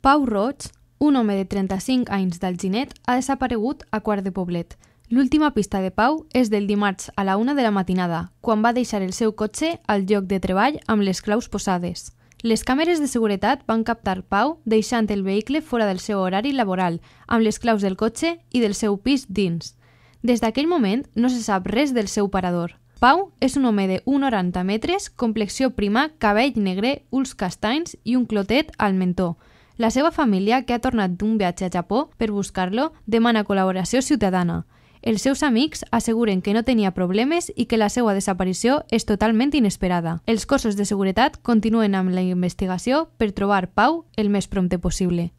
Pau Roig, un home de 35 anys d'Alginet, ha desaparegut a Quart de Poblet. L'última pista de Pau és del dimarts a la una de la matinada, quan va deixar el seu cotxe al lloc de treball amb les claus posades. Les càmeres de seguretat van captar Pau deixant el vehicle fora del seu horari laboral, amb les claus del cotxe i del seu pis dins. Des d'aquell moment no se sap res del seu parador. Pau és un home de 1,90 metres, complexió prima, cabell negre, ulls castanys i un clotet al mentó. La seva família, que ha tornat d'un viatge a Japó per buscar-lo, demana col·laboració ciutadana. Els seus amics asseguren que no tenia problemes i que la seva desaparició és totalment inesperada. Els cossos de seguretat continuen amb la investigació per trobar Pau el més prompte possible.